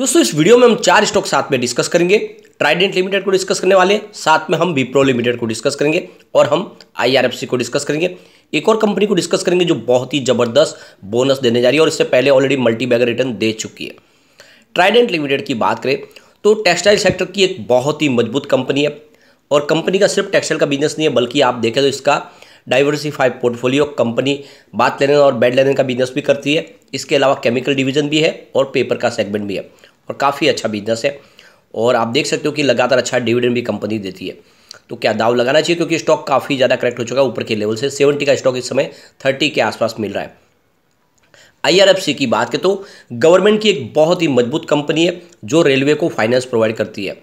दोस्तों इस वीडियो में हम चार स्टॉक साथ में डिस्कस करेंगे ट्राइडेंट लिमिटेड को डिस्कस करने वाले साथ में हम विप्रो लिमिटेड को डिस्कस करेंगे और हम आईआरएफसी को डिस्कस करेंगे एक और कंपनी को डिस्कस करेंगे जो बहुत ही ज़बरदस्त बोनस देने जा रही है और इससे पहले ऑलरेडी मल्टी बैगर रिटर्न दे चुकी है ट्राइडेंट लिमिटेड की बात करें तो टेक्सटाइल सेक्टर की एक बहुत ही मजबूत कंपनी है और कंपनी का सिर्फ टेक्सटाइल का बिजनेस नहीं है बल्कि आप देखें तो इसका डाइवर्सिफाइड पोर्टफोलियो कंपनी बात लेने और बेड लेने का बिजनेस भी करती है इसके अलावा केमिकल डिवीजन भी है और पेपर का सेगमेंट भी है और काफ़ी अच्छा बिजनेस है और आप देख सकते हो कि लगातार अच्छा डिविडेंड भी कंपनी देती है तो क्या दाव लगाना चाहिए क्योंकि स्टॉक काफ़ी ज़्यादा करेक्ट हो चुका है ऊपर के लेवल से सेवेंटी का स्टॉक इस समय थर्टी के आसपास मिल रहा है आईआरएफसी की बात करें तो गवर्नमेंट की एक बहुत ही मजबूत कंपनी है जो रेलवे को फाइनेंस प्रोवाइड करती है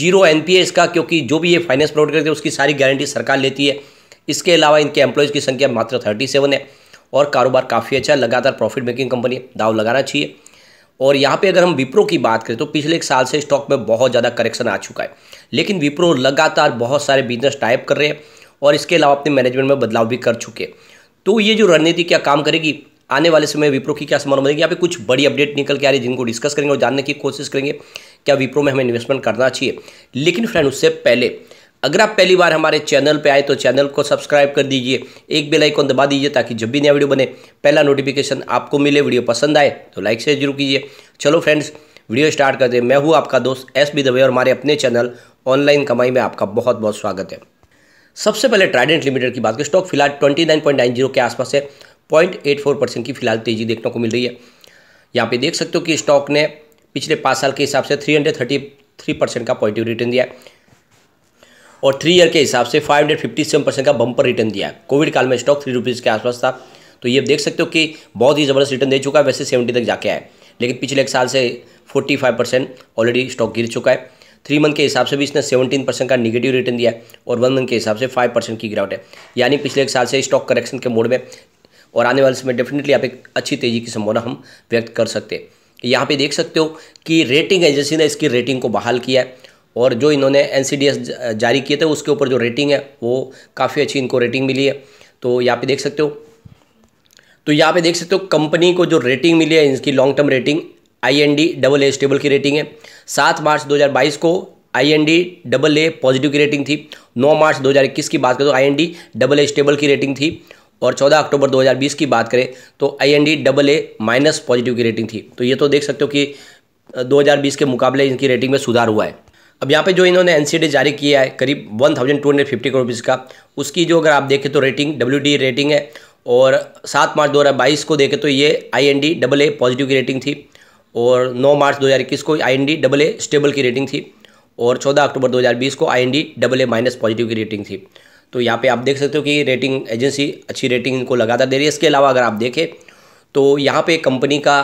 जीरो एनपीए इसका क्योंकि जो भी ये फाइनेंस प्रोवाइड करती है उसकी सारी गारंटी सरकार लेती है इसके अलावा इनके एम्प्लॉयज़ की संख्या मात्र थर्टी सेवन है और कारोबार काफ़ी अच्छा है लगातार प्रॉफिट मेकिंग कंपनी है दाव लगाना चाहिए और यहाँ पे अगर हम विप्रो की बात करें तो पिछले एक साल से स्टॉक में बहुत ज़्यादा करेक्शन आ चुका है लेकिन विप्रो लगातार बहुत सारे बिजनेस टाइप कर रहे हैं और इसके अलावा अपने मैनेजमेंट में बदलाव भी कर चुके हैं तो ये जो रणनीति क्या काम करेगी आने वाले समय विप्रो की क्या समान बनेगी यहाँ पे कुछ बड़ी अपडेट निकल के आ रही है जिनको डिस्कस करेंगे और जानने की कोशिश करेंगे क्या विप्रो में हमें इन्वेस्टमेंट करना चाहिए लेकिन फ्रेंड उससे पहले अगर आप पहली बार हमारे चैनल पे आए तो चैनल को सब्सक्राइब कर दीजिए एक बेल आइकॉन दबा दीजिए ताकि जब भी नया वीडियो बने पहला नोटिफिकेशन आपको मिले वीडियो पसंद आए तो लाइक शेयर जरूर कीजिए चलो फ्रेंड्स वीडियो स्टार्ट करते हैं मैं हूँ आपका दोस्त एस बी दवे और हमारे अपने चैनल ऑनलाइन कमाई में आपका बहुत बहुत स्वागत है सबसे पहले ट्राइडेंट लिमिटेड की बात करें स्टॉक फिलहाल twenty nine point nine zero के आसपास है पॉइंट एट फोर परसेंट की फिलहाल तेजी देखने को मिल रही है यहाँ पे देख सकते हो कि स्टॉक ने पिछले पाँच साल के हिसाब से three hundred thirty three percent का पॉजिटिव रिटर्न दिया है और थ्री ईयर के हिसाब से five hundred fifty seven percent का बम्पर रिटर्न दिया कोविड काल में स्टॉक थ्री रुपीज़ के आसपास था तो ये देख सकते हो कि बहुत ही ज़बरदस्त रिटर्न दे चुका है वैसे सेवेंटी तक जाके आए लेकिन पिछले एक साल से forty five percent already stock गिर चुका है थ्री मंथ के हिसाब से भी इसने सेवनटीन परसेंट का निगेटिव रिटर्न दिया और वन मंथ के हिसाब से फाइव परसेंट की गिरावट है यानी पिछले एक साल से स्टॉक करेक्शन के मोड में और आने वाले समय डेफिनेटली आप एक अच्छी तेज़ी की संभावना हम व्यक्त कर सकते हैं यहाँ पे देख सकते हो कि रेटिंग एजेंसी ने इसकी रेटिंग को बहाल किया है और जो इन्होंने एन जारी किए थे उसके ऊपर जो रेटिंग है वो काफ़ी अच्छी इनको रेटिंग मिली है तो यहाँ पे देख सकते हो तो यहाँ पे देख सकते हो कंपनी को जो रेटिंग मिली है इनकी long term rating I N D double A stable की रेटिंग है सात मार्च 2022 को I N D double A positive की रेटिंग थी नौ मार्च 2021 की बात करें तो I N D double A stable की रेटिंग थी और 14 अक्टूबर 2020 की बात करें तो I N D double A minus positive की रेटिंग थी तो ये तो देख सकते हो कि दो के मुकाबले इनकी रेटिंग में सुधार हुआ है अब यहाँ पे जो इन्होंने एन जारी किया है करीब one thousand two hundred fifty crore का उसकी जो अगर आप देखें तो रेटिंग डब्ल्यू रेटिंग है और सात मार्च दो हज़ार बाईस को देखें तो ये I N D double A positive की रेटिंग थी और नौ मार्च दो हज़ार इक्कीस को I N D double A stable की रेटिंग थी और चौदह अक्टूबर दो हज़ार बीस को I N D double A minus positive की रेटिंग थी तो यहाँ पे आप देख सकते हो कि रेटिंग एजेंसी अच्छी रेटिंग इनको लगातार दे रही है इसके अलावा अगर आप देखें तो यहाँ पे कंपनी का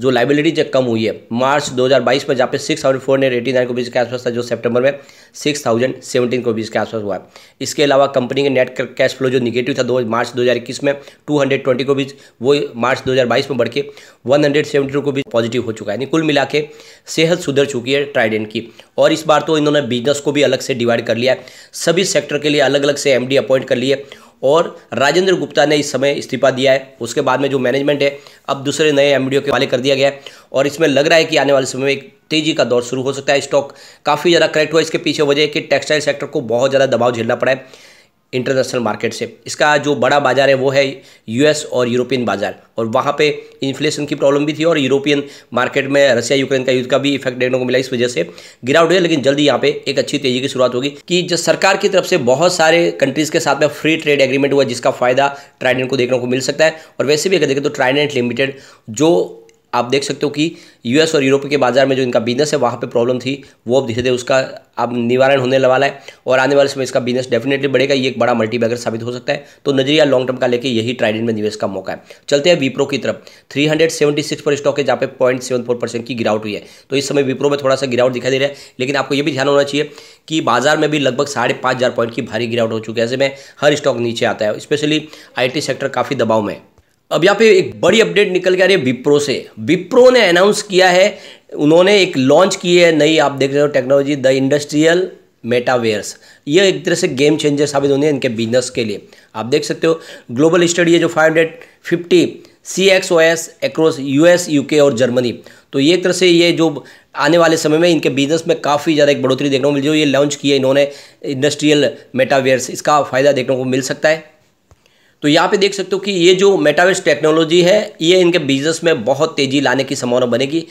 जो लाइबिलिटी जो कम हुई है मार्च 2022 में जहाँ पे six thousand four hundred eighty nine rupees बीच के आसपास था जो सितंबर में सिक्स थाउजेंड सेवेंटीन रुपीज़ के आसपास हुआ है इसके अलावा कंपनी के नेट कैश फ्लो जो निगेटिव था दो मार्च 2021 में टू हंड्रेड ट्वेंटी बीच वो मार्च 2022 में बढ़ के वन हंड्रेड के भी पॉजिटिव हो चुका है यानी कुल मिला के सेहत सुधर चुकी है ट्राइडेंट की और इस बार तो इन्होंने बिजनेस को भी अलग से डिवाइड कर लिया है सभी सेक्टर के लिए अलग अलग से एम अपॉइंट कर लिए और राजेंद्र गुप्ता ने इस समय इस्तीफा दिया है उसके बाद में जो मैनेजमेंट है अब दूसरे नए एम के वाले कर दिया गया है और इसमें लग रहा है कि आने वाले समय में एक तेजी का दौर शुरू हो सकता है स्टॉक काफ़ी ज़्यादा करेक्ट हुआ इसके पीछे वजह कि टेक्सटाइल सेक्टर को बहुत ज़्यादा दबाव झेलना पड़ा है इंटरनेशनल मार्केट से इसका जो बड़ा बाज़ार है वो है यूएस और यूरोपियन बाज़ार और वहाँ पे इन्फ्लेशन की प्रॉब्लम भी थी और यूरोपियन मार्केट में रशिया यूक्रेन का युद्ध का भी इफेक्ट देखने को मिला इस वजह से गिरावट हुई लेकिन जल्दी यहाँ पे एक अच्छी तेज़ी की शुरुआत होगी कि जो सरकार की तरफ से बहुत सारे कंट्रीज़ के साथ में फ्री ट्रेड एग्रीमेंट हुआ जिसका फ़ायदा ट्राइडेंट को देखने को मिल सकता है और वैसे भी अगर देखें तो ट्राइडेंट लिमिटेड जो आप देख सकते हो कि यूएस और यूरोप के बाजार में जो इनका बिजनेस है वहाँ पे प्रॉब्लम थी वो अब धीरे धीरे उसका अब निवारण होने वाला है और आने वाले समय इसका बिजनेस डेफिनेटली बढ़ेगा ये एक बड़ा मल्टीबैगर साबित हो सकता है तो नजरिया लॉन्ग टर्म का लेके यही ट्राइडेंट में निवेश का मौका है चलते हैं विप्रो की तरफ थ्री पर स्टॉक है जहाँ पे पॉइंट सेवन फोर परसेंट की गिरावट हुई है तो इस समय विप्रो में थोड़ा सा गिरावट दिखाई दे रहा है लेकिन आपको ये भी ध्यान होना चाहिए कि बाजार में भी लगभग साढ़े पाँच हज़ार पॉइंट की भारी गिरावट हो चुकी है ऐसे में हर स्टॉक नीचे आता है स्पेशली आई सेक्टर काफ़ी दबाव में है अब यहाँ पे एक बड़ी अपडेट निकल के आ रही है विप्रो से विप्रो ने अनाउंस किया है उन्होंने एक लॉन्च की है नई आप देख रहे हो टेक्नोलॉजी द इंडस्ट्रियल मेटावेयर्स ये एक तरह से गेम चेंजर साबित होने हैं इनके बिजनेस के लिए आप देख सकते हो ग्लोबल स्टडी है जो five hundred fifty C X O S across U S U K और जर्मनी तो ये तरह से ये जो आने वाले समय में इनके बिजनेस में काफ़ी ज़्यादा एक बढ़ोतरी देखने को मिल जो ये लॉन्च किया इन्होंने इंडस्ट्रियल मेटावेयर्स इसका फ़ायदा देखने को मिल सकता है तो यहाँ पे देख सकते हो कि ये जो मेटावर्स टेक्नोलॉजी है ये इनके बिजनेस में बहुत तेज़ी लाने की संभावना बनेगी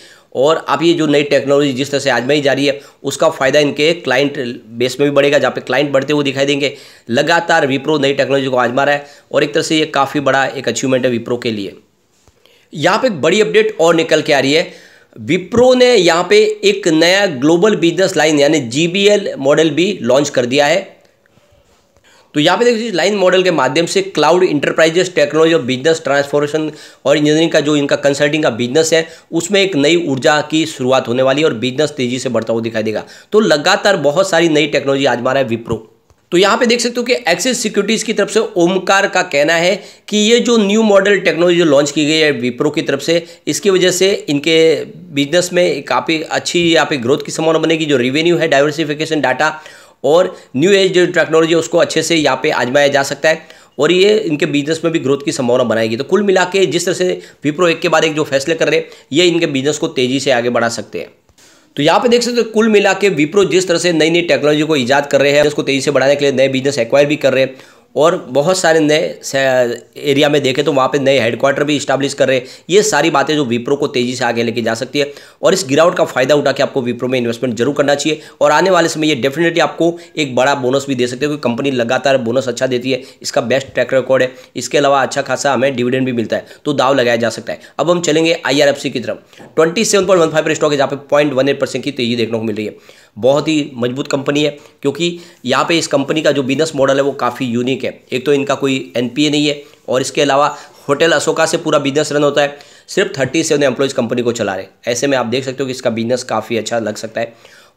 और आप ये जो नई टेक्नोलॉजी जिस तरह से आज में ही जा रही है उसका फ़ायदा इनके क्लाइंट बेस में भी बढ़ेगा जहाँ पे क्लाइंट बढ़ते हुए दिखाई देंगे लगातार विप्रो नई टेक्नोलॉजी को आजमा रहा है और एक तरह से ये काफ़ी बड़ा एक अचीवमेंट है विप्रो के लिए यहाँ पे एक बड़ी अपडेट और निकल के आ रही है विप्रो ने यहाँ पे एक नया ग्लोबल बिजनेस लाइन यानी जी मॉडल भी लॉन्च कर दिया है तो यहाँ पे देखिए लाइन मॉडल के माध्यम से क्लाउड इंटरप्राइजेस टेक्नोलॉजी और बिजनेस ट्रांसफॉर्मेशन और इंजीनियरिंग का जो इनका कंसल्टिंग का बिजनेस है उसमें एक नई ऊर्जा की शुरुआत होने वाली है और बिजनेस तेजी से बढ़ता हुआ दिखाई देगा तो लगातार बहुत सारी नई टेक्नोलॉजी आज मारा है विप्रो तो यहाँ पे देख सकते हो कि एक्सिस सिक्योरिटीज़ की तरफ से ओमकार का कहना है कि ये जो न्यू मॉडल टेक्नोलॉजी जो लॉन्च की गई है विप्रो की तरफ से इसकी वजह से इनके बिजनेस में काफ़ी अच्छी यहाँ पे ग्रोथ की संभावना बनेगी जो रेवेन्यू है डाइवर्सिफिकेशन डाटा और न्यू एज जो टेक्नोलॉजी उसको अच्छे से यहाँ पे आजमाया जा सकता है और ये इनके बिजनेस में भी ग्रोथ की संभावना बनाएगी तो कुल मिला के जिस तरह से विप्रो एक के बाद एक जो फैसले कर रहे हैं ये इनके बिजनेस को तेज़ी से आगे बढ़ा सकते हैं तो यहाँ पे देख सकते हो कुल मिला के विप्रो जिस तरह से नई नई टेक्नोलॉजी को ईजाद कर रहे हैं उसको तेज़ी से बढ़ाने के लिए नए बिजनेस एक्वायर भी कर रहे हैं और बहुत सारे नए एरिया में देखें तो वहाँ पे नए हेडक्वार्टर भी इस्टाब्लिश कर रहे हैं ये सारी बातें जो विप्रो को तेज़ी से आगे लेके जा सकती है और इस गिरावट का फ़ायदा उठा के आपको विप्रो में इन्वेस्टमेंट जरूर करना चाहिए और आने वाले समय ये डेफिनेटली आपको एक बड़ा बोनस भी दे सकते हैं क्योंकि कंपनी लगातार बोनस अच्छा देती है इसका बेस्ट ट्रैक रिकॉर्ड है इसके अलावा अच्छा खासा हमें डिविडेंड भी मिलता है तो दाव लगाया जा सकता है अब हम चलेंगे आई की तरफ ट्वेंटी सेवन स्टॉक है जहाँ पे पॉइंट की तेज़ी देखने को मिल रही है बहुत ही मजबूत कंपनी है क्योंकि यहाँ पर इस कंपनी का जो बिजनेस मॉडल है वो काफ़ी यूनिक ठीक है एक तो इनका कोई एनपीए नहीं है और इसके अलावा होटल अशोका से पूरा बिजनेस रन होता है सिर्फ थर्टी सेवन एम्प्लॉयज़ कंपनी को चला रहे ऐसे में आप देख सकते हो कि इसका बिजनेस काफ़ी अच्छा लग सकता है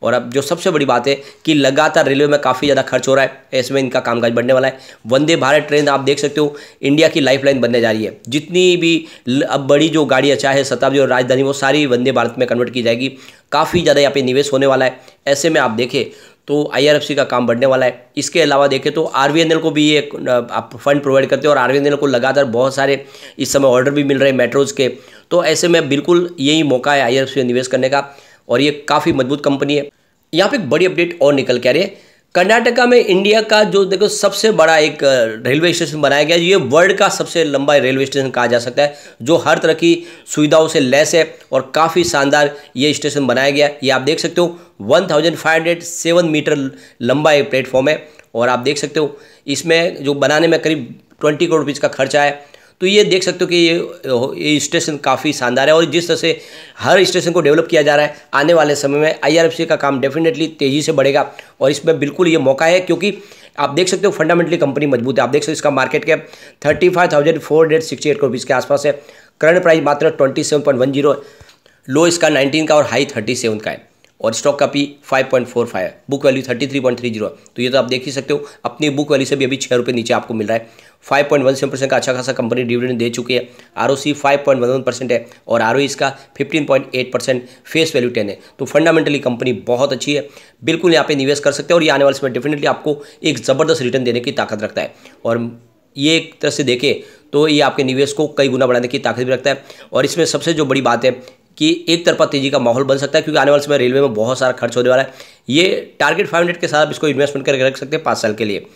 और अब जो सबसे बड़ी बात है कि लगातार रेलवे में काफ़ी ज़्यादा खर्च हो रहा है ऐसे में इनका कामकाज बढ़ने वाला है वंदे भारत ट्रेन आप देख सकते हो इंडिया की लाइफलाइन बनने जा रही है जितनी भी अब बड़ी जो गाड़ियाँ चाहे शताब्दी और राजधानी वो सारी वंदे भारत में कन्वर्ट की जाएगी काफ़ी ज़्यादा यहाँ पे निवेश होने वाला है ऐसे में आप देखें तो आई का काम बढ़ने वाला है इसके अलावा देखें तो आर को भी ये आप फंड प्रोवाइड करते हैं और आर को लगातार बहुत सारे इस समय ऑर्डर भी मिल रहे हैं मेट्रोज़ के तो ऐसे में बिल्कुल यही मौका है आई में निवेश करने का और ये काफ़ी मजबूत कंपनी है यहाँ पर एक बड़ी अपडेट और निकल के आ रही है कर्नाटका में इंडिया का जो देखो सबसे बड़ा एक रेलवे स्टेशन बनाया गया ये वर्ल्ड का सबसे लंबा रेलवे स्टेशन कहा जा सकता है जो हर तरह की सुविधाओं से लैस है और काफ़ी शानदार ये स्टेशन बनाया गया ये आप देख सकते हो 1507 मीटर लंबा ये प्लेटफॉर्म है और आप देख सकते हो इसमें जो बनाने में करीब ट्वेंटी करोड़ रुपीज़ का खर्चा है तो ये देख सकते हो कि ये ये स्टेशन काफ़ी शानदार है और जिस तरह से हर स्टेशन को डेवलप किया जा रहा है आने वाले समय में आईआरएफसी का काम डेफिनेटली तेज़ी से बढ़ेगा और इसमें बिल्कुल ये मौका है क्योंकि आप देख सकते हो फंडामेंटली कंपनी मजबूत है आप देख सकते हो इसका market cap thirty five thousand four hundred sixty eight rupees के आसपास है करंट प्राइस मात्र twenty seven point one zero low इसका नाइनटीन का और हाई थर्टी सेवन का है और स्टॉक का पी 5.45 है बुक वैल्यू 33.30 तो ये तो आप देख ही सकते हो अपनी बुक वैल्यू से भी अभी छः रुपये नीचे आपको मिल रहा है 5.17 परसेंट का अच्छा खासा कंपनी डिविडेंड दे चुकी है आर ओ सी परसेंट है और आर e इसका 15.8 परसेंट फेस वैल्यू 10 है तो फंडामेंटली कंपनी बहुत अच्छी है बिल्कुल यहाँ पे निवेश कर सकते हैं और ये आने वाले समय डेफिनेटली आपको एक ज़बरदस्त रिटर्न देने की ताकत रखता है और ये एक तरह से देखें तो ये आपके निवेश को कई गुना बढ़ाने की ताकत भी रखता है और इसमें सबसे जो बड़ी बात है कि एक तरफा तेजी का माहौल बन सकता है क्योंकि आने वाले समय रेलवे में बहुत सारा खर्च होने वाला है ये टारगेट फाइव हंड्रेड के साथ आप इसको इन्वेस्टमेंट करके रख सकते हैं पाँच साल के लिए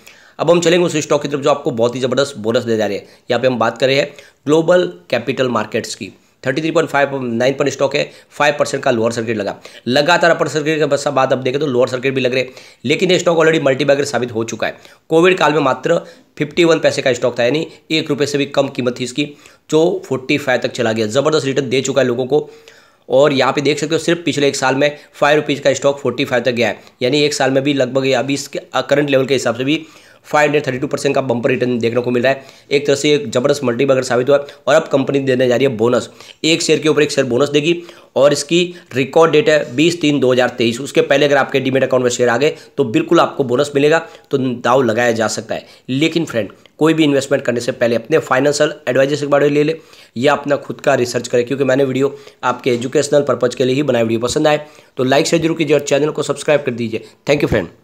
अब हम चलेंगे उस स्टॉक की तरफ जो आपको बहुत ही ज़बरदस्त बोनस दे जा रही है यहाँ पे हम बात रहे हैं ग्लोबल कैपिटल मार्केट्स की thirty three point five nine पर स्टॉक है फाइव परसेंट का लोअर सर्किट लगा लगातार अपर सर्किट का बस बात अब देखें तो लोअर सर्किट भी लग रहे लेकिन ये स्टॉक ऑलरेडी मल्टीबैगर साबित हो चुका है कोविड काल में मात्र फिफ्टी वन पैसे का स्टॉक था यानी एक रुपये से भी कम कीमत थी इसकी जो फोर्टी फाइव तक चला गया ज़बरदस्त रिटर्न दे चुका है लोगों को और यहाँ पे देख सकते हो सिर्फ पिछले एक साल में फाइव रुपीज़ का स्टॉक फोर्टी फाइव तक गया है यानी एक साल में भी लगभग अभी इसके करंट uh, लेवल के हिसाब से भी five hundred thirty two percent का बंपर रिटर्न देखने को मिल रहा है एक तरह से एक जबरदस्त बगर साबित हुआ और अब कंपनी देने जा रही है बोनस एक शेयर के ऊपर एक शेयर बोनस देगी और इसकी रिकॉर्ड डेट है बीस तीन दो हज़ार तेईस उसके पहले अगर आपके डीमेट अकाउंट में शेयर आ गए तो बिल्कुल आपको बोनस मिलेगा तो दाव लगाया जा सकता है लेकिन फ्रेंड कोई भी इन्वेस्टमेंट करने से पहले अपने फाइनेंशियल एडवाइजर से बारे में ले ले या अपना खुद का रिसर्च करें क्योंकि मैंने वीडियो आपके एजुकेशनल पर्पज़ के लिए ही बनाया वीडियो पसंद आए तो लाइक से जरूर कीजिए और चैनल को सब्सक्राइब कर दीजिए थैंक यू फ्रेंड